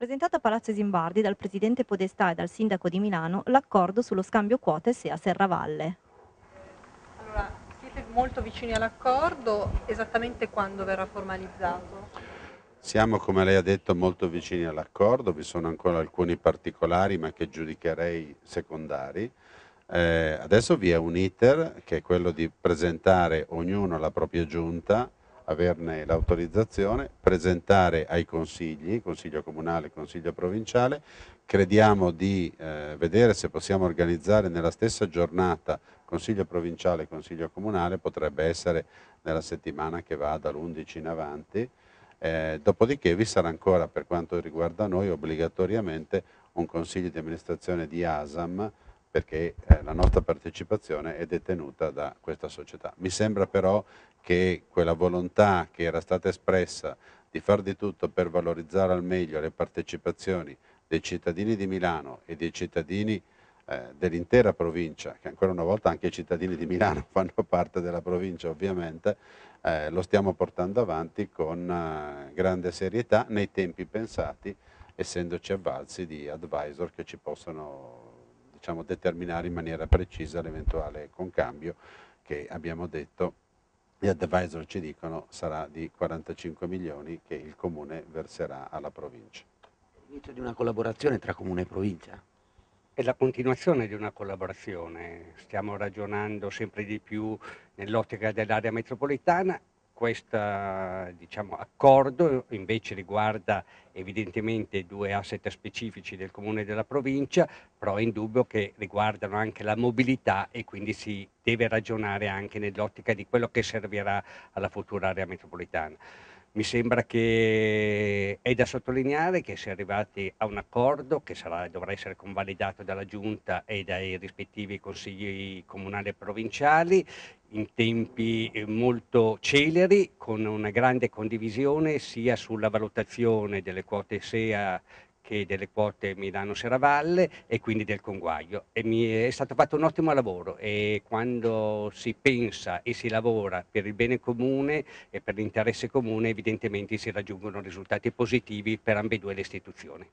Presentato a Palazzo Zimbardi dal Presidente Podestà e dal Sindaco di Milano l'accordo sullo scambio quote a Serravalle. Allora, siete molto vicini all'accordo, esattamente quando verrà formalizzato? Siamo, come lei ha detto, molto vicini all'accordo, vi sono ancora alcuni particolari ma che giudicherei secondari. Eh, adesso vi è un iter che è quello di presentare ognuno alla propria giunta averne l'autorizzazione, presentare ai consigli, consiglio comunale, consiglio provinciale, crediamo di eh, vedere se possiamo organizzare nella stessa giornata consiglio provinciale e consiglio comunale, potrebbe essere nella settimana che va dall'11 in avanti, eh, dopodiché vi sarà ancora per quanto riguarda noi obbligatoriamente un consiglio di amministrazione di ASAM perché eh, la nostra partecipazione è detenuta da questa società. Mi sembra però che quella volontà che era stata espressa di far di tutto per valorizzare al meglio le partecipazioni dei cittadini di Milano e dei cittadini eh, dell'intera provincia, che ancora una volta anche i cittadini di Milano fanno parte della provincia ovviamente, eh, lo stiamo portando avanti con eh, grande serietà nei tempi pensati, essendoci avvalsi di advisor che ci possono diciamo, determinare in maniera precisa l'eventuale concambio che abbiamo detto gli advisor ci dicono sarà di 45 milioni che il comune verserà alla provincia. L'inizio di una collaborazione tra comune e provincia? È la continuazione di una collaborazione, stiamo ragionando sempre di più nell'ottica dell'area metropolitana questo diciamo, accordo invece riguarda evidentemente due asset specifici del comune e della provincia, però è indubbio che riguardano anche la mobilità e quindi si deve ragionare anche nell'ottica di quello che servirà alla futura area metropolitana. Mi sembra che è da sottolineare che si è arrivati a un accordo che sarà, dovrà essere convalidato dalla Giunta e dai rispettivi consigli comunali e provinciali in tempi eh, molto celeri, con una grande condivisione sia sulla valutazione delle quote SEA che delle quote milano seravalle e quindi del conguaglio. E mi è stato fatto un ottimo lavoro e quando si pensa e si lavora per il bene comune e per l'interesse comune evidentemente si raggiungono risultati positivi per ambedue le istituzioni.